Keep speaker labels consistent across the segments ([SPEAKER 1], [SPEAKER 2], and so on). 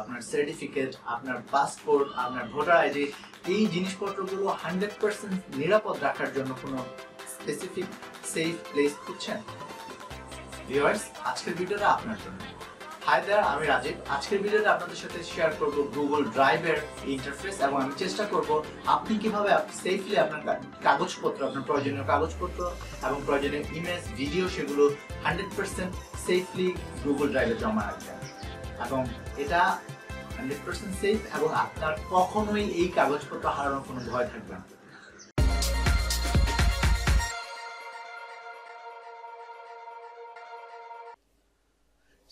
[SPEAKER 1] আপনার সার্টিফিকেট আপনার পাসপোর্ট আপনার ভোটার আইডি এই জিনিসপত্রগুলো হান্ড্রেড পার্সেন্ট নিরাপদ রাখার জন্য কোনো স্পেসিফিক সেফ প্লেস খুঁজছেন ভিওয়ার্স আজকের ভিডিওটা আপনার জন্য হাই দেয়ার আমি রাজীব আজকের ভিডিওতে আপনাদের সাথে শেয়ার করব গুগল ড্রাইভের ইন্টারফেস এবং আমি চেষ্টা করব আপনি কিভাবে সেফলি আপনার কাগজপত্র আপনার প্রয়োজনীয় কাগজপত্র এবং প্রয়োজনীয় ইমেজ ভিডিও সেগুলো হান্ড্রেড পার্সেন্ট সেফলি গুগল ড্রাইভে জমা রাখবেন এবং এটা হান্ড্রেড পার্সেন্ট সেফ এবং আপনার কখনোই এই কাগজপত্র হারানোর কোনো ভয় থাকবে না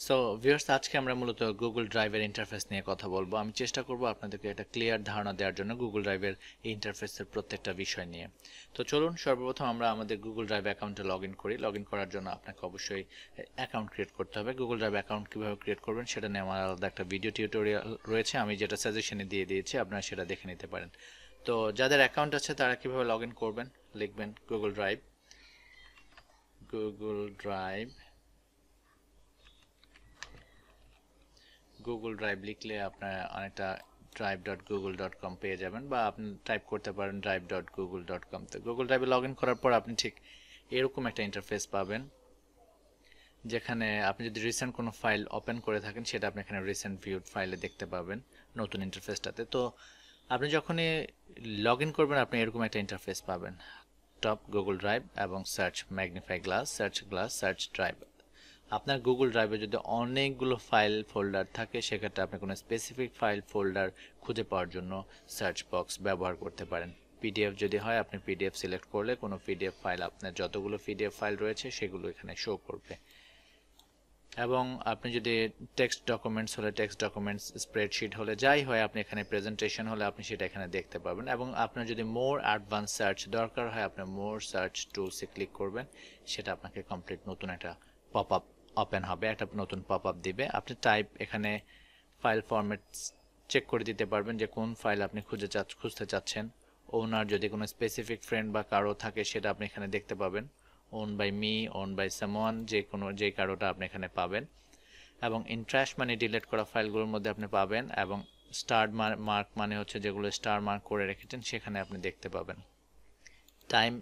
[SPEAKER 2] সো ভিউয়ার্স আজকে আমরা মূলত গুগল ড্রাইভের ইন্টারফেস নিয়ে কথা বলবো আমি চেষ্টা করব আপনাদেরকে একটা ক্লিয়ার ধারণা দেওয়ার জন্য গুগল ড্রাইভের ইন্টারফেসের প্রত্যেকটা বিষয় নিয়ে তো চলুন সর্বপ্রথম আমরা আমাদের গুগল ড্রাইভ অ্যাকাউন্টে লগ ইন করি লগ ইন করার জন্য আপনাকে অবশ্যই অ্যাকাউন্ট ক্রিয়েট করতে হবে গুগল ড্রাইভ অ্যাকাউন্ট কীভাবে ক্রিয়েট করবেন সেটা নিয়ে আমার আলাদা একটা ভিডিও টিউটোরিয়াল রয়েছে আমি যেটা সাজেশনে দিয়ে দিয়েছি আপনারা সেটা দেখে নিতে পারেন তো যাদের অ্যাকাউন্ট আছে তারা কীভাবে লগ ইন করবেন লিখবেন Google drive Google drive Google drive লিখলে আপনার অনেকটা drive dot Google dot com পেয়ে যাবেন বা আপনি টাইপ করতে পারেন drive dot Google dot com তো গুগল ড্রাইভে লগ ইন করার পর আপনি ঠিক এরকম একটা ইন্টারফেস পাবেন যেখানে আপনি যদি রিসেন্ট কোনো ফাইল ওপেন করে থাকেন সেটা আপনি এখানে রিসেন্ট ভিউড ফাইলে দেখতে পাবেন নতুন ইন্টারফেসটাতে তো আপনি যখনই লগ ইন করবেন আপনি এরকম একটা ইন্টারফেস পাবেন টপ গুগল ড্রাইভ এবং search magnify glass search glass search drive আপনার গুগল ড্রাইভে যদি অনেকগুলো ফাইল ফোল্ডার থাকে সেক্ষেত্রে আপনি কোনো স্পেসিফিক ফাইল ফোল্ডার খুঁজে পাওয়ার জন্য সার্চ বক্স ব্যবহার করতে পারেন পিডিএফ যদি হয় আপনি পিডিএফ সিলেক্ট করলে কোনো পিডিএফ ফাইল আপনার যতগুলো পিডিএফ ফাইল রয়েছে সেগুলো এখানে শো করবে এবং আপনি যদি টেক্সট ডকুমেন্টস হলে টেক্সট ডকুমেন্টস স্প্রেডশিট হলে যাই হয় আপনি এখানে প্রেজেন্টেশন হলে আপনি সেটা এখানে দেখতে পাবেন এবং আপনার যদি মোর অ্যাডভান্স সার্চ দরকার হয় আপনি মোর সার্চ টুলসে ক্লিক করবেন সেটা আপনাকে কমপ্লিট নতুন একটা পপ আপ ওপেন হবে একটা নতুন পপ আপ দিবে আপনি টাইপ এখানে ফাইল ফরম্যাট চেক করে দিতে পারবেন যে কোন ফাইল আপনি খুঁজে চা খুঁজতে চাচ্ছেন ওনার যদি কোনো স্পেসিফিক ফ্রেন্ড বা কারো থাকে সেটা আপনি এখানে দেখতে পাবেন own by me own by someone যে কোনো যে কারোটা আপনি এখানে পাবেন এবং ইন্টারেস্ট মানে ডিলেট করা ফাইলগুলোর মধ্যে আপনি পাবেন এবং স্টার মার্ক মানে হচ্ছে যেগুলো স্টার মার্ক করে রেখেছেন সেখানে আপনি দেখতে পাবেন টাইম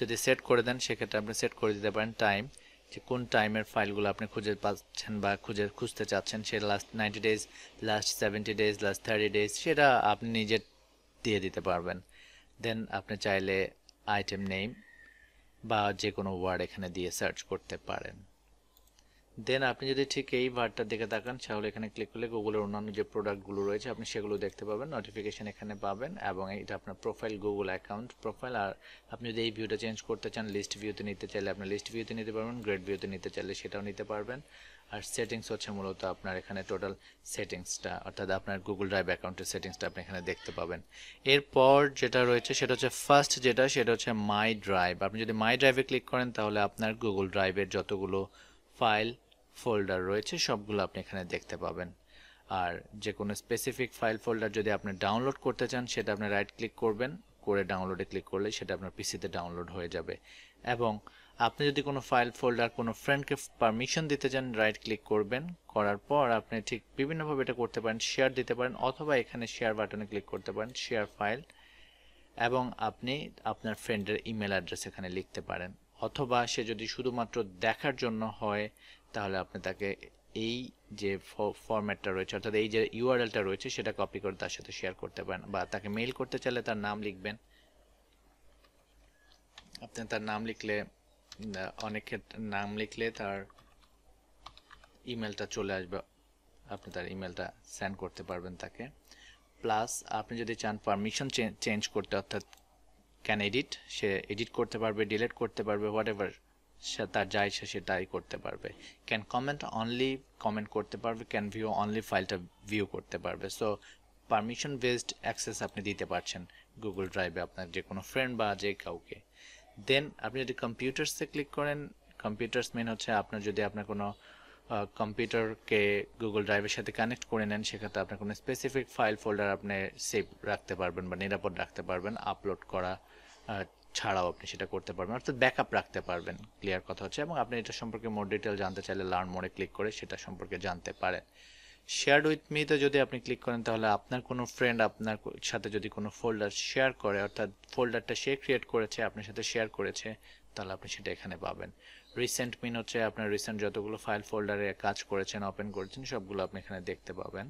[SPEAKER 2] যদি সেট করে দেন সেক্ষেত্রে আপনি সেট করে দিতে পারেন টাইম যে কোন টাইমের ফাইলগুলো আপনি খুঁজে পাচ্ছেন বা খুঁজে খুঁজতে চাচ্ছেন সেটা last ninety days last seventy days last thirty days সেটা আপনি নিজে দিয়ে দিতে পারবেন দেন আপনি চাইলে আইটেম নেম বা যে কোনো ওয়ার্ড এখানে দিয়ে সার্চ করতে পারেন দেন আপনি যদি ঠিক এই বারটার দিকে তাকান তাহলে এখানে ক্লিক করলে গুগলের অন্যান্য যে প্রোডাক্টগুলো রয়েছে আপনি সেগুলো দেখতে পাবেন নোটিফিকেশান এখানে পাবেন এবং এটা আপনার প্রোফাইল গুগল অ্যাকাউন্ট প্রোফাইল আর আপনি যদি এই ভিউটা চেঞ্জ করতে চান লিস্ট ভিউতে নিতে চাইলে আপনি লিস্ট ভিউতে নিতে পারবেন গ্রেড ভিউতে নিতে চাইলে সেটাও নিতে পারবেন আর সেটিংস হচ্ছে মূলত আপনার এখানে টোটাল সেটিংসটা অর্থাৎ আপনার গুগল ড্রাইভ অ্যাকাউন্টের সেটিংসটা আপনি এখানে দেখতে পাবেন এরপর যেটা রয়েছে সেটা হচ্ছে ফার্স্ট যেটা সেটা হচ্ছে মাই ড্রাইভ আপনি যদি মাই ড্রাইভে ক্লিক করেন তাহলে আপনার গুগল ড্রাইভের যতগুলো ফাইল ফোল্ডার রয়েছে সবগুলো আপনি এখানে দেখতে পাবেন আর যে কোনো স্পেসিফিক ফাইল ফোল্ডার যদি আপনি ডাউনলোড করতে চান সেটা আপনি রাইট ক্লিক করবেন করে ডাউনলোডে ক্লিক করলে সেটা আপনার পিসিতে ডাউনলোড হয়ে যাবে এবং আপনি যদি কোনো ফাইল ফোল্ডার কোনো ফ্রেন্ডকে পারমিশন দিতে চান রাইট ক্লিক করবেন করার পর আপনি ঠিক বিভিন্নভাবে এটা করতে পারেন শেয়ার দিতে পারেন অথবা এখানে শেয়ার বাটনে ক্লিক করতে পারেন শেয়ার ফাইল এবং আপনি আপনার ফ্রেন্ডের ইমেল অ্যাড্রেস এখানে লিখতে পারেন অথবা সে যদি শুধুমাত্র দেখার জন্য হয় তাহলে আপনি তাকে এই যে ফরম্যাটটা রয়েছে অর্থাৎ এই যে ইউআরএলটা রয়েছে সেটা কপি করে তার সাথে শেয়ার করতে পারেন বা তাকে মেইল করতে চাইলে তার নাম লিখবেন আপনি তার নাম লিখলে অনেকের নাম লিখলে তার ইমেলটা চলে আসবে আপনি তার ইমেলটা সেন্ড করতে পারবেন তাকে প্লাস আপনি যদি চান পারমিশন চেঞ্জ করতে অর্থাৎ ক্যান এডিট সে এডিট করতে পারবে ডিলেট করতে পারবে হোয়াট এভার সে তার যা ইচ্ছা সে তাই করতে পারবে ক্যান কমেন্ট অনলি কমেন্ট করতে পারবে ক্যান ভিউ অনলি ফাইলটা ভিউ করতে পারবে সো পারমিশন বেসড অ্যাক্সেস আপনি দিতে পারছেন গুগল ড্রাইভে আপনার যে কোনো ফ্রেন্ড বা যে কাউকে দেন আপনি যদি কম্পিউটার্সে ক্লিক করেন কম্পিউটার্স মেন হচ্ছে আপনার যদি আপনার কোনো কম্পিউটারকে গুগল ড্রাইভের সাথে কানেক্ট করে নেন সেক্ষেত্রে আপনার কোনো স্পেসিফিক ফাইল ফোল্ডার আপনি সেভ রাখতে পারবেন বা নিরাপদ রাখতে পারবেন আপলোড করা ছাড়াও আপনি সেটা করতে পারবেন অর্থাৎ ব্যাকআপ রাখতে পারবেন ক্লিয়ার কথা হচ্ছে এবং আপনি এটা সম্পর্কে মোর ডিটেল জানতে চাইলে লার্ন মোড়ে ক্লিক করে সেটা সম্পর্কে জানতে পারেন শেয়ার উইথ মিতে যদি আপনি ক্লিক করেন তাহলে আপনার কোনো ফ্রেন্ড আপনার সাথে যদি কোনো ফোল্ডার শেয়ার করে অর্থাৎ ফোল্ডারটা সে ক্রিয়েট করেছে আপনার সাথে শেয়ার করেছে তাহলে আপনি সেটা এখানে পাবেন রিসেন্ট মিন হচ্ছে আপনার রিসেন্ট যতগুলো ফাইল ফোল্ডারে কাজ করেছেন ওপেন করেছেন সবগুলো আপনি এখানে দেখতে পাবেন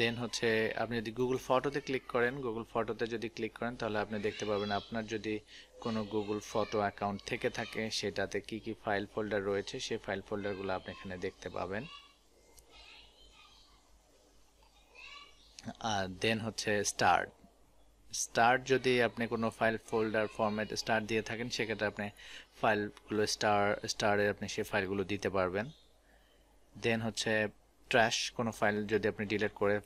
[SPEAKER 2] দেন হচ্ছে আপনি যদি গুগল ফটোতে ক্লিক করেন গুগল ফটোতে যদি ক্লিক করেন তাহলে আপনি দেখতে পাবেন আপনার যদি কোনো গুগল ফটো অ্যাকাউন্ট থেকে থাকে সেটাতে কি কি ফাইল ফোল্ডার রয়েছে সেই ফাইল ফোল্ডারগুলো আপনি এখানে দেখতে পাবেন আর দেন হচ্ছে স্টার্ট স্টার যদি আপনি কোনো ফাইল ফোল্ডার ফর্ম্যাট স্টার দিয়ে থাকেন সেক্ষেত্রে আপনি ফাইলগুলো স্টার স্টারে আপনি সেই ফাইলগুলো দিতে পারবেন দেন হচ্ছে ট্র্যাশ কোনো ফাইল যদি আপনি ডিলিট করে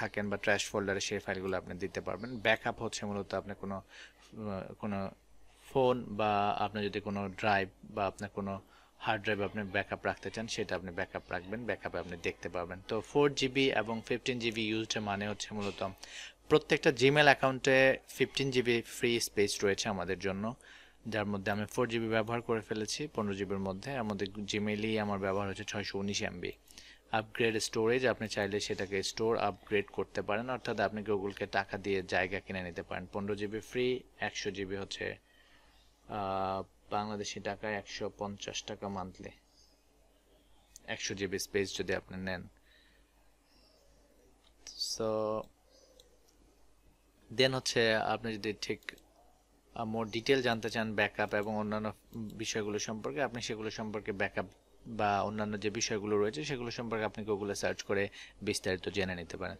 [SPEAKER 2] থাকেন বা ট্র্যাশ ফোল্ডারে সেই ফাইলগুলো আপনি দিতে পারবেন ব্যাকআপ হচ্ছে মূলত আপনি কোনো কোনো ফোন বা আপনার যদি কোনো ড্রাইভ বা আপনার কোনো হার্ড ড্রাইভ আপনি ব্যাকআপ রাখতে চান সেটা আপনি ব্যাকআপ রাখবেন ব্যাকআপে আপনি দেখতে পাবেন তো ফোর জিবি এবং ফিফটিন জিবি ইউজড মানে হচ্ছে মূলত প্রত্যেকটা জিমেল অ্যাকাউন্টে ফিফটিন জিবি ফ্রি স্পেস রয়েছে আমাদের জন্য যার মধ্যে আমি ফোর জিবি ব্যবহার করে ফেলেছি পনেরো জিবির মধ্যে আমাদের জিমেলই আমার ব্যবহার হচ্ছে ছয়শো উনিশ এমবি আপগ্রেড স্টোরেজ আপনি চাইলে সেটাকে স্টোর আপগ্রেড করতে পারেন অর্থাৎ আপনি গুগলকে টাকা দিয়ে জায়গা কিনে নিতে পারেন পনেরো জিবি ফ্রি একশো জিবি হচ্ছে বাংলাদেশি টাকায় একশো পঞ্চাশ টাকা মান্থলি একশো জিবি স্পেস যদি আপনি নেন সো দেন হচ্ছে আপনি যদি ঠিক মোর ডিটেল জানতে চান ব্যাকআপ এবং অন্যান্য বিষয়গুলো সম্পর্কে আপনি সেগুলো সম্পর্কে ব্যাকআপ বা অন্যান্য যে বিষয়গুলো রয়েছে সেগুলো সম্পর্কে আপনি গুগলে সার্চ করে বিস্তারিত জেনে নিতে পারেন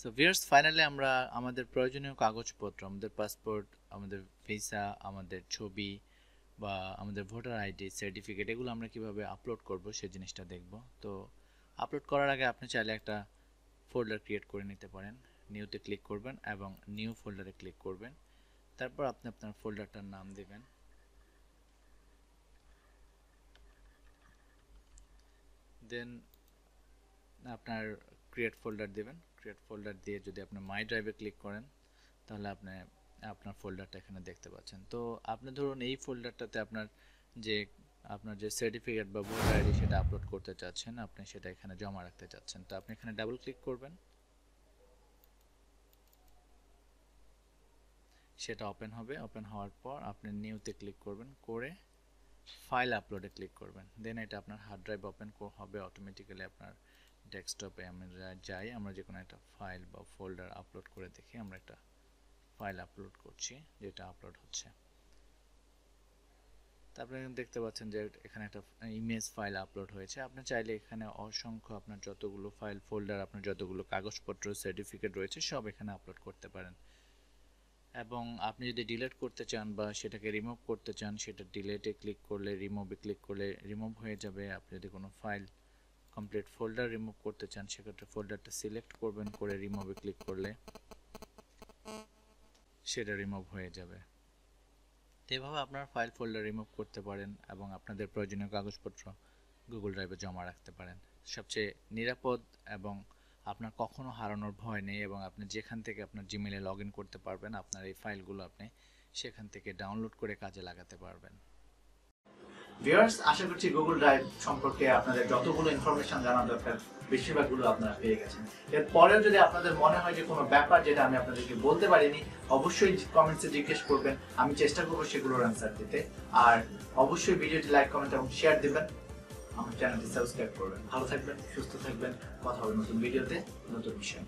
[SPEAKER 2] সো ভিয়ার্স ফাইনালি আমরা আমাদের প্রয়োজনীয় কাগজপত্র আমাদের পাসপোর্ট আমাদের ভিসা আমাদের ছবি বা আমাদের ভোটার আইডি সার্টিফিকেট এগুলো আমরা কিভাবে আপলোড করব সে জিনিসটা দেখব তো আপলোড করার আগে আপনি চাইলে একটা ফোল্ডার ক্রিয়েট করে নিতে পারেন নিউতে ক্লিক করবেন এবং নিউ ফোল্ডারে ক্লিক করবেন তারপর আপনি আপনার ফোল্ডারটার নাম দেবেন দেন আপনার ক্রিয়েট ফোল্ডার দেবেন ক্রিয়েট ফোল্ডার দিয়ে যদি আপনি মাই ড্রাইভে ক্লিক করেন তাহলে আপনি আপনার ফোল্ডারটা এখানে দেখতে পাচ্ছেন তো আপনি ধরুন এই ফোল্ডারটাতে আপনার যে আপনার যে সার্টিফিকেট বা ভোটার আইডি সেটা আপলোড করতে চাচ্ছেন আপনি সেটা এখানে জমা রাখতে চাচ্ছেন তো আপনি এখানে ডাবল ক্লিক করবেন সেটা ওপেন হবে ওপেন হওয়ার পর আপনি নিউতে ক্লিক করবেন করে ফাইল আপলোডে ক্লিক করবেন দেন এটা আপনার হার্ড ড্রাইভ ওপেন হবে অটোমেটিক্যালি আপনার ডেস্কটপে আমরা যাই আমরা যে কোনো একটা ফাইল বা ফোল্ডার আপলোড করে দেখি আমরা একটা ফাইল আপলোড করছি যেটা আপলোড হচ্ছে তারপরে দেখতে পাচ্ছেন যে এখানে একটা ইমেজ ফাইল আপলোড হয়েছে আপনি চাইলে এখানে অসংখ্য আপনার যতগুলো ফাইল ফোল্ডার আপনার যতগুলো কাগজপত্র সার্টিফিকেট রয়েছে সব এখানে আপলোড করতে পারেন এবং আপনি যদি ডিলেট করতে চান বা সেটাকে রিমুভ করতে চান সেটা ডিলেটে ক্লিক করলে রিমুভে ক্লিক করলে রিমুভ হয়ে যাবে আপনি যদি কোনো ফাইল কমপ্লিট ফোল্ডার রিমুভ করতে চান সেক্ষেত্রে ফোল্ডারটা সিলেক্ট করবেন করে রিমুভে ক্লিক করলে সেটা রিমুভ হয়ে যাবে তো এভাবে আপনার ফাইল ফোল্ডার রিমুভ করতে পারেন এবং আপনাদের প্রয়োজনীয় কাগজপত্র গুগল ড্রাইভে জমা রাখতে পারেন সবচেয়ে নিরাপদ এবং আপনার কখনো হারানোর ভয় নেই এবং আপনি যেখান থেকে আপনার জিমেলে লগ ইন করতে পারবেন আপনার এই ফাইলগুলো আপনি সেখান থেকে ডাউনলোড করে কাজে লাগাতে পারবেন ভিউয়ার্স আশা করছি গুগল ড্রাইভ সম্পর্কে আপনাদের যতগুলো ইনফরমেশন
[SPEAKER 1] জানার দরকার বেশিরভাগগুলো আপনারা পেয়ে গেছেন এর পরেও যদি আপনাদের মনে হয় যে কোনো ব্যাপার যেটা আমি আপনাদেরকে বলতে পারিনি অবশ্যই কমেন্টসে জিজ্ঞেস করবেন আমি চেষ্টা করবো সেগুলোর অ্যান্সার দিতে আর অবশ্যই ভিডিওটি লাইক কমেন্ট এবং শেয়ার দেবেন আমার চ্যানেলটি সাবস্ক্রাইব করবেন ভালো থাকবেন সুস্থ থাকবেন কথা হবে নতুন ভিডিওতে নতুন বিষয়